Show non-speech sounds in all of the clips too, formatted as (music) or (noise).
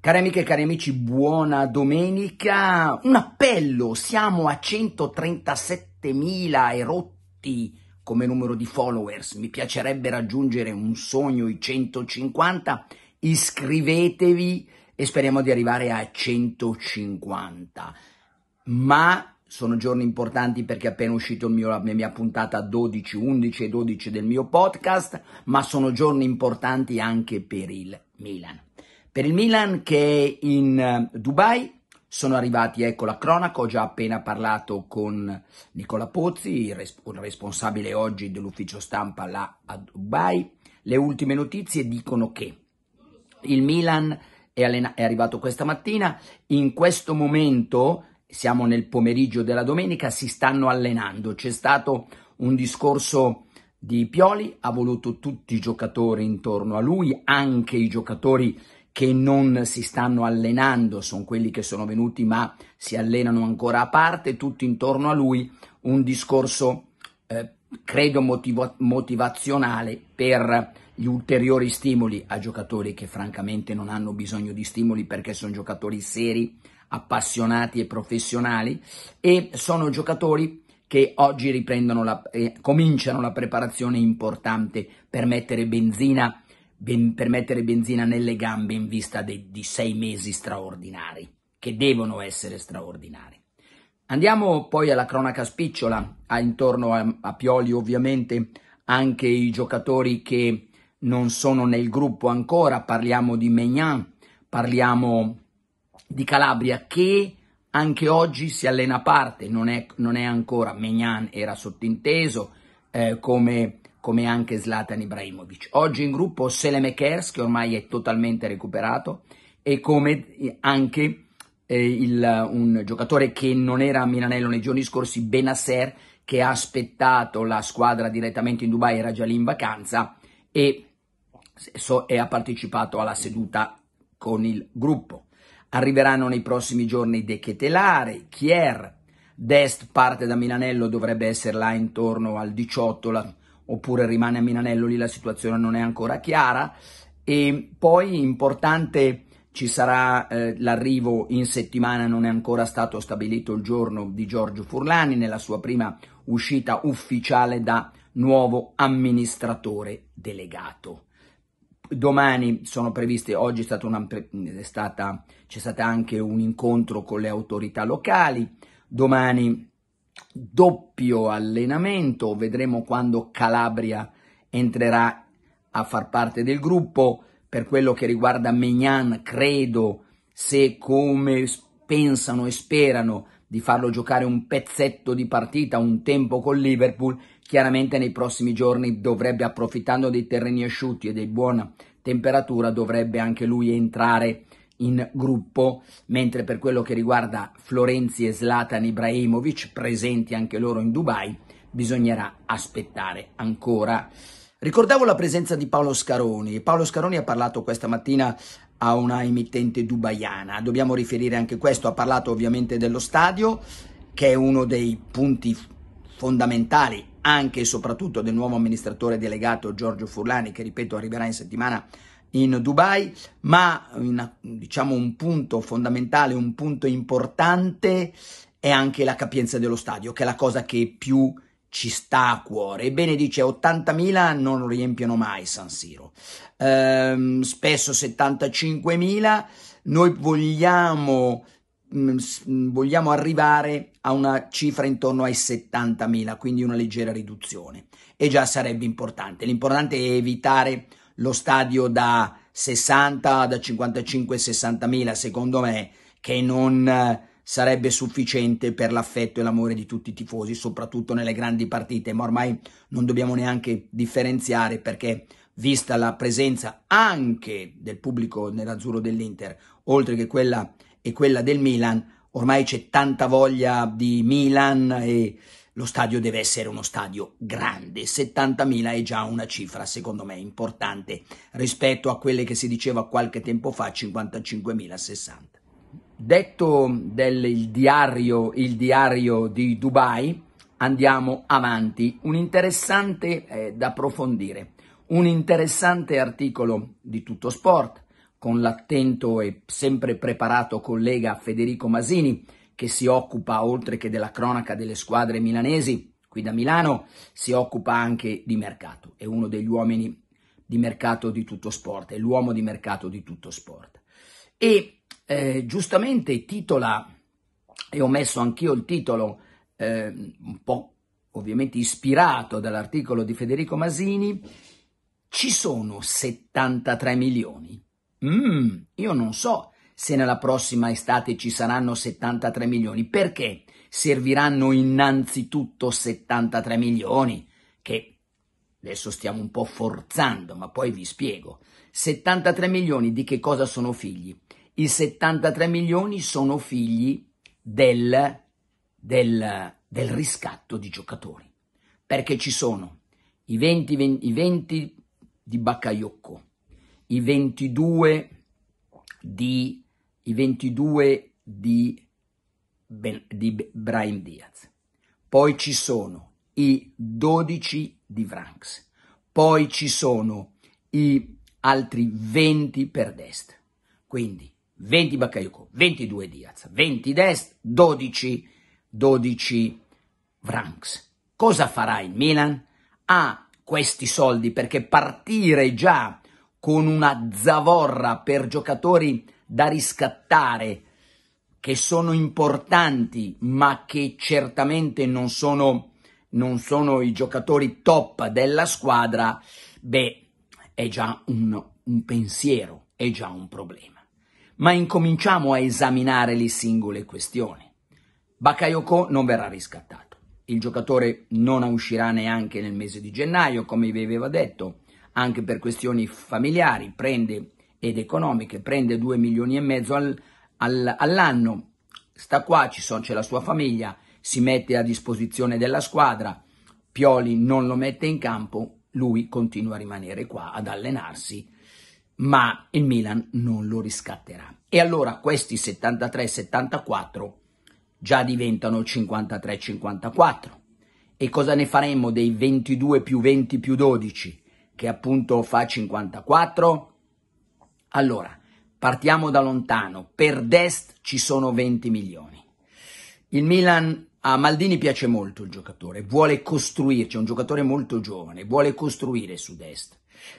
Cari amiche e cari amici, buona domenica. Un appello, siamo a 137.000 erotti come numero di followers. Mi piacerebbe raggiungere un sogno i 150. Iscrivetevi e speriamo di arrivare a 150. Ma sono giorni importanti perché è appena uscito mio, la mia puntata 12, 11 e 12 del mio podcast, ma sono giorni importanti anche per il Milan. Per il Milan che è in eh, Dubai sono arrivati, ecco la cronaca, ho già appena parlato con Nicola Pozzi, il, res- il responsabile oggi dell'ufficio stampa là a Dubai. Le ultime notizie dicono che il Milan è, è arrivato questa mattina, in questo momento, siamo nel pomeriggio della domenica, si stanno allenando. C'è stato un discorso di Pioli, ha voluto tutti i giocatori intorno a lui, anche i giocatori che non si stanno allenando, sono quelli che sono venuti ma si allenano ancora a parte, tutti intorno a lui, un discorso eh, credo motivo- motivazionale per gli ulteriori stimoli a giocatori che francamente non hanno bisogno di stimoli perché sono giocatori seri, appassionati e professionali e sono giocatori che oggi riprendono la, eh, cominciano la preparazione importante per mettere benzina ben, per mettere benzina nelle gambe in vista de, di sei mesi straordinari, che devono essere straordinari. Andiamo poi alla cronaca spicciola, a, intorno a, a Pioli ovviamente anche i giocatori che non sono nel gruppo ancora, parliamo di Maignan, parliamo di Calabria che anche oggi si allena a parte, non è, non è ancora, Maignan era sottinteso eh, come, come, anche Zlatan Ibrahimovic. Oggi in gruppo Selemekers che ormai è totalmente recuperato e come eh, anche eh, il, un giocatore che non era a Milanello nei giorni scorsi, Benasser, che ha aspettato la squadra direttamente in Dubai, era già lì in vacanza e e ha partecipato alla seduta con il gruppo. Arriveranno nei prossimi giorni De Chetelare, Chier, Dest parte da Milanello, dovrebbe essere là intorno al 18, la, oppure rimane a Milanello, lì la situazione non è ancora chiara. E poi importante ci sarà eh, l'arrivo in settimana, non è ancora stato stabilito il giorno di Giorgio Furlani nella sua prima uscita ufficiale da nuovo amministratore delegato. Domani sono previste, oggi è, una, è stata, c'è stato anche un incontro con le autorità locali, domani doppio allenamento, vedremo quando Calabria entrerà a far parte del gruppo. Per quello che riguarda Mignan, credo se come pensano e sperano di farlo giocare un pezzetto di partita, un tempo con Liverpool, Chiaramente nei prossimi giorni dovrebbe, approfittando dei terreni asciutti e di buona temperatura, dovrebbe anche lui entrare in gruppo, mentre per quello che riguarda Florenzi e Zlatan Ibrahimovic, presenti anche loro in Dubai, bisognerà aspettare ancora. Ricordavo la presenza di Paolo Scaroni. Paolo Scaroni ha parlato questa mattina a una emittente dubaiana. Dobbiamo riferire anche questo. Ha parlato ovviamente dello stadio, che è uno dei punti fondamentali anche e soprattutto del nuovo amministratore delegato Giorgio Furlani, che ripeto arriverà in settimana in Dubai, ma in, diciamo un punto fondamentale, un punto importante è anche la capienza dello stadio, che è la cosa che più ci sta a cuore. Ebbene, dice 80.000 non riempiono mai San Siro, ehm, spesso 75.000. Noi vogliamo Mm, mm, vogliamo arrivare a una cifra intorno ai 70.000, quindi una leggera riduzione. E già sarebbe importante. L'importante è evitare lo stadio da 60, da 55, 60.000, secondo me, che non eh, sarebbe sufficiente per l'affetto e l'amore di tutti i tifosi, soprattutto nelle grandi partite, ma ormai non dobbiamo neanche differenziare perché vista la presenza anche del pubblico nell'azzurro dell'Inter, oltre che quella e quella del Milan, ormai c'è tanta voglia di Milan e lo stadio deve essere uno stadio grande. 70.000 è già una cifra, secondo me, importante rispetto a quelle che si diceva qualche tempo fa, 55.060. Detto del diario, il diario di Dubai, andiamo avanti. Un interessante eh, da approfondire, un interessante articolo di tutto sport, con l'attento e sempre preparato collega Federico Masini, che si occupa, oltre che della cronaca delle squadre milanesi, qui da Milano, si occupa anche di mercato. È uno degli uomini di mercato di tutto sport, è l'uomo di mercato di tutto sport. E eh, giustamente titola, e ho messo anch'io il titolo, eh, un po' ovviamente ispirato dall'articolo di Federico Masini, ci sono 73 milioni Mmm, io non so se nella prossima estate ci saranno 73 milioni, perché serviranno innanzitutto 73 milioni, che adesso stiamo un po' forzando, ma poi vi spiego. 73 milioni di che cosa sono figli? I 73 milioni sono figli del, del, del riscatto di giocatori, perché ci sono i 20, 20, i 20 di Baccaiocco, i 22 di, i 22 di, ben, di Brian Diaz, poi ci sono i 12 di Franks, poi ci sono i altri 20 per Dest. Quindi 20 Bakayoko, 22 Diaz, 20 Dest, 12, 12 Franks. Cosa farà il Milan? Ha questi soldi perché partire già con una zavorra per giocatori da riscattare che sono importanti ma che certamente non sono, non sono i giocatori top della squadra, beh, è già un, un pensiero, è già un problema. Ma incominciamo a esaminare le singole questioni. Bakayoko non verrà riscattato. Il giocatore non uscirà neanche nel mese di gennaio, come vi aveva detto anche per questioni familiari prende, ed economiche, prende 2 milioni e mezzo al, al, all'anno, sta qua, so, c'è la sua famiglia, si mette a disposizione della squadra, Pioli non lo mette in campo, lui continua a rimanere qua ad allenarsi, ma il Milan non lo riscatterà. E allora questi 73-74 già diventano 53-54. E cosa ne faremo dei 22 più 20 più 12? che appunto fa 54? Allora, partiamo da lontano, per Dest ci sono 20 milioni. Il Milan a Maldini piace molto il giocatore, vuole costruirci, è un giocatore molto giovane, vuole costruire su Dest.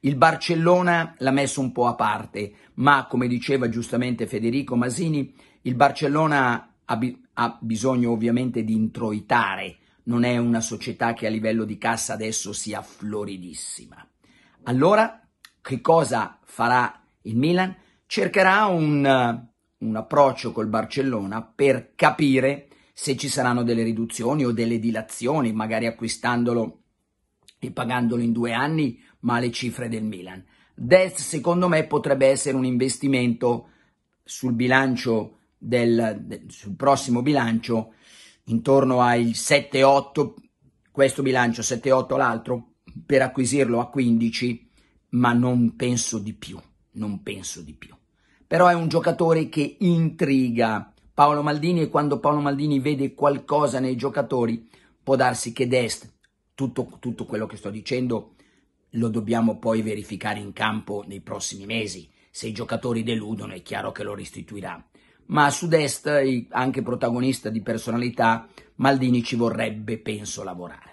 Il Barcellona l'ha messo un po' a parte, ma come diceva giustamente Federico Masini, il Barcellona ha, bi- ha bisogno ovviamente di introitare, non è una società che a livello di cassa adesso sia floridissima. Allora, che cosa farà il Milan? Cercherà un, eh, un approccio col Barcellona per capire se ci saranno delle riduzioni o delle dilazioni, magari acquistandolo e pagandolo in due anni, ma le cifre del Milan. Death, secondo me, potrebbe essere un investimento sul bilancio del, sul prossimo bilancio intorno ai 7-8, questo bilancio 7-8 l'altro, per acquisirlo a 15, ma non penso di più, non penso di più. Però è un giocatore che intriga Paolo Maldini e quando Paolo Maldini vede qualcosa nei giocatori può darsi che Dest, tutto, tutto quello che sto dicendo lo dobbiamo poi verificare in campo nei prossimi mesi. Se i giocatori deludono è chiaro che lo restituirà. Ma su sud anche protagonista di personalità, Maldini ci vorrebbe, penso, lavorare.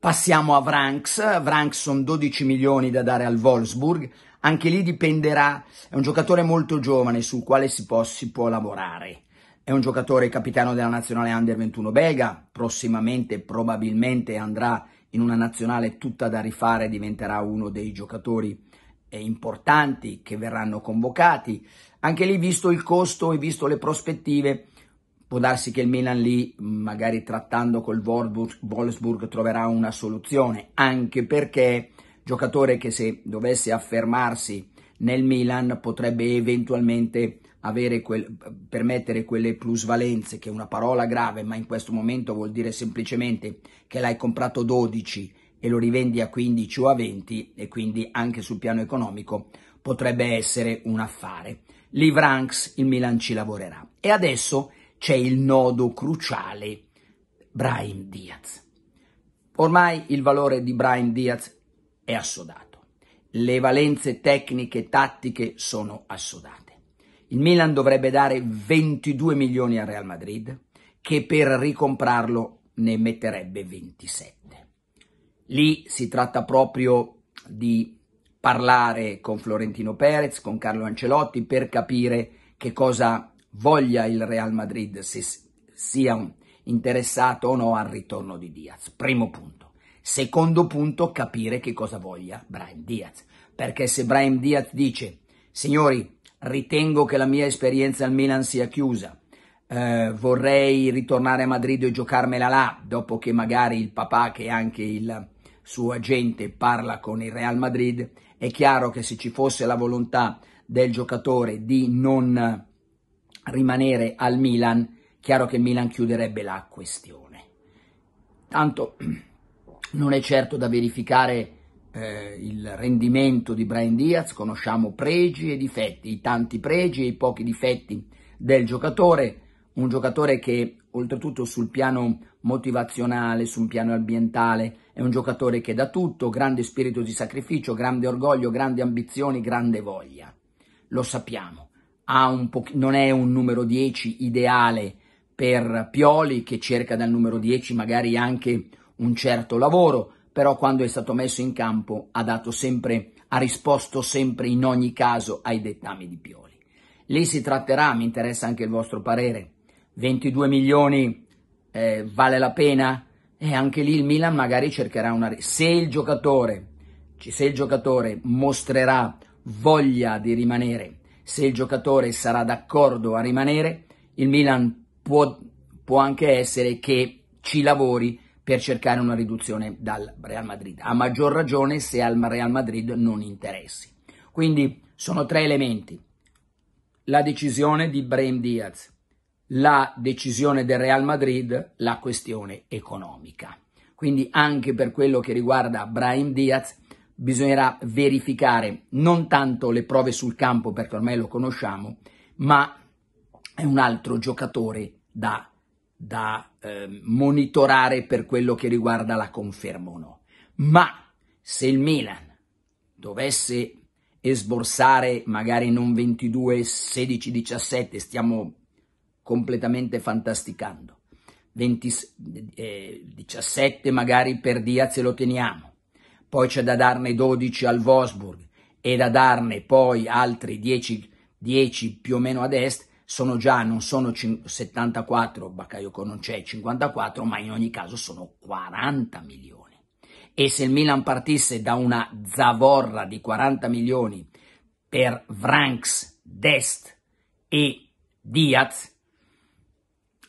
Passiamo a Vranks, Vranks sono 12 milioni da dare al Wolfsburg, anche lì dipenderà, è un giocatore molto giovane sul quale si può, si può lavorare. È un giocatore capitano della nazionale Under 21 Belga, prossimamente probabilmente andrà in una nazionale tutta da rifare, diventerà uno dei giocatori eh, importanti che verranno convocati. Anche lì, visto il costo e visto le prospettive, Può darsi che il Milan lì, magari trattando col Wolfsburg, troverà una soluzione, anche perché giocatore che se dovesse affermarsi nel Milan potrebbe eventualmente quel, permettere quelle plusvalenze, che è una parola grave, ma in questo momento vuol dire semplicemente che l'hai comprato 12 e lo rivendi a 15 o a 20 e quindi anche sul piano economico potrebbe essere un affare. Lì Vranks il Milan ci lavorerà. E adesso c'è il nodo cruciale Brian Diaz. Ormai il valore di Brian Diaz è assodato. Le valenze tecniche e tattiche sono assodate. Il Milan dovrebbe dare 22 milioni al Real Madrid, che per ricomprarlo ne metterebbe 27. Lì si tratta proprio di parlare con Florentino Perez, con Carlo Ancelotti per capire che cosa voglia il Real Madrid se sia interessato o no al ritorno di Diaz, primo punto. Secondo punto, capire che cosa voglia Brian Diaz, perché se Brian Diaz dice, signori, ritengo che la mia esperienza al Milan sia chiusa, eh, vorrei ritornare a Madrid e giocarmela là, dopo che magari il papà, che è anche il suo agente, parla con il Real Madrid, è chiaro che se ci fosse la volontà del giocatore di non rimanere al Milan, chiaro che Milan chiuderebbe la questione. Tanto (clears throat) non è certo da verificare eh, il rendimento di Brian Diaz, conosciamo pregi e difetti, i tanti pregi e i pochi difetti del giocatore, un giocatore che oltretutto sul piano motivazionale, sul piano ambientale, è un giocatore che dà tutto, grande spirito di sacrificio, grande orgoglio, grandi ambizioni, grande voglia. Lo sappiamo non è un numero 10 ideale per Pioli che cerca dal numero 10 magari anche un certo lavoro, però quando è stato messo in campo ha dato sempre, ha risposto sempre in ogni caso ai dettami di Pioli. Lì si tratterà, mi interessa anche il vostro parere, 22 milioni eh, vale la pena? E anche lì il Milan magari cercherà una... Se il giocatore, se il giocatore mostrerà voglia di rimanere se il giocatore sarà d'accordo a rimanere, il Milan può, può anche essere che ci lavori per cercare una riduzione dal Real Madrid, a maggior ragione se al Real Madrid non interessi. Quindi sono tre elementi. La decisione di Brahim Diaz, la decisione del Real Madrid, la questione economica. Quindi anche per quello che riguarda Brahim Diaz bisognerà verificare non tanto le prove sul campo perché ormai lo conosciamo, ma è un altro giocatore da, da eh, monitorare per quello che riguarda la conferma o no. Ma se il Milan dovesse esborsare magari non 22, 16, 17, stiamo completamente fantasticando, 20, eh, 17 magari per Diaz lo teniamo, poi c'è da darne 12 al Wolfsburg e da darne poi altri 10, 10 più o meno ad est, sono già, non sono 74, Bakayoko non c'è, 54, ma in ogni caso sono 40 milioni. E se il Milan partisse da una zavorra di 40 milioni per Vranks, Dest e Diaz,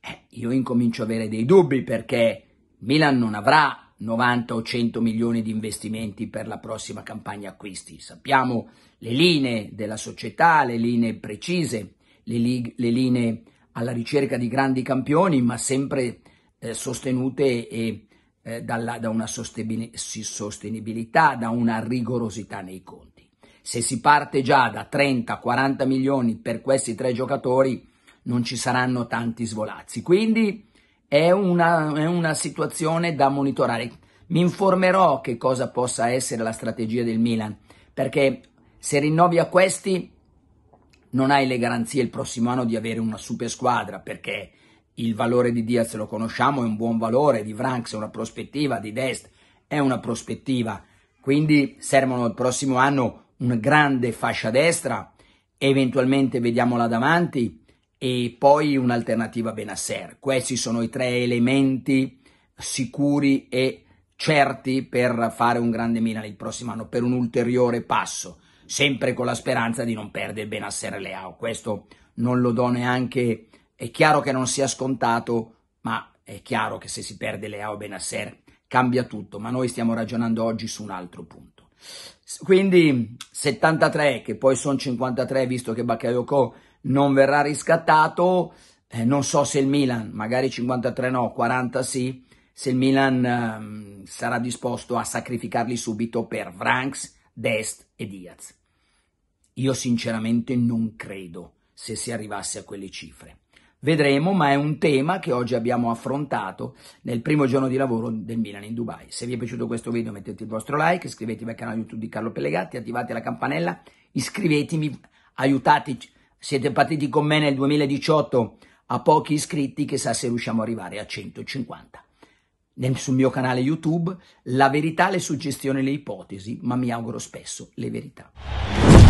eh, io incomincio a avere dei dubbi perché Milan non avrà 90 o 100 milioni di investimenti per la prossima campagna acquisti. Sappiamo le linee della società, le linee precise, le, li- le linee alla ricerca di grandi campioni, ma sempre eh, sostenute e, eh, dalla, da una sostenibilità, da una rigorosità nei conti. Se si parte già da 30-40 milioni per questi tre giocatori, non ci saranno tanti svolazzi. Quindi è una, è una situazione da monitorare. Mi informerò che cosa possa essere la strategia del Milan, perché se rinnovi a questi non hai le garanzie il prossimo anno di avere una super squadra, perché il valore di Diaz lo conosciamo, è un buon valore, di Franks è una prospettiva, di Dest è una prospettiva, quindi servono il prossimo anno una grande fascia destra, eventualmente vediamola davanti, e poi un'alternativa Benasser. Questi sono i tre elementi sicuri e certi per fare un grande Milan il prossimo anno, per un ulteriore passo, sempre con la speranza di non perdere Benasser e Leao. Questo non lo do neanche, è chiaro che non sia scontato, ma è chiaro che se si perde Leao e Benasser cambia tutto, ma noi stiamo ragionando oggi su un altro punto. Quindi 73, che poi sono 53, visto che Bakayoko non verrà riscattato, eh, non so se il Milan, magari 53 no, 40 sì, se il Milan eh, sarà disposto a sacrificarli subito per Franks, Dest e Diaz. Io sinceramente non credo se si arrivasse a quelle cifre. Vedremo, ma è un tema che oggi abbiamo affrontato nel primo giorno di lavoro del Milan in Dubai. Se vi è piaciuto questo video mettete il vostro like, iscrivetevi al canale YouTube di Carlo Pellegatti, attivate la campanella, iscrivetevi, aiutateci siete partiti con me nel 2018 a pochi iscritti, chissà se riusciamo ad arrivare a 150. Nel, sul mio canale YouTube, la verità, le suggestioni, le ipotesi, ma mi auguro spesso le verità.